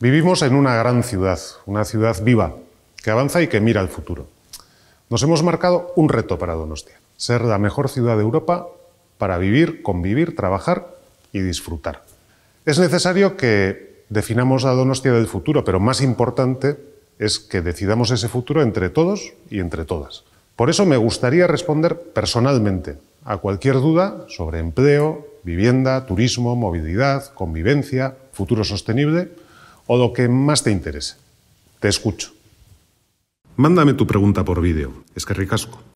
Vivimos en una gran ciudad, una ciudad viva, que avanza y que mira al futuro. Nos hemos marcado un reto para Donostia, ser la mejor ciudad de Europa para vivir, convivir, trabajar y disfrutar. Es necesario que definamos la Donostia del futuro, pero más importante es que decidamos ese futuro entre todos y entre todas. Por eso me gustaría responder personalmente a cualquier duda sobre empleo, vivienda, turismo, movilidad, convivencia, futuro sostenible o lo que más te interese. Te escucho. Mándame tu pregunta por vídeo. Es que ricasco.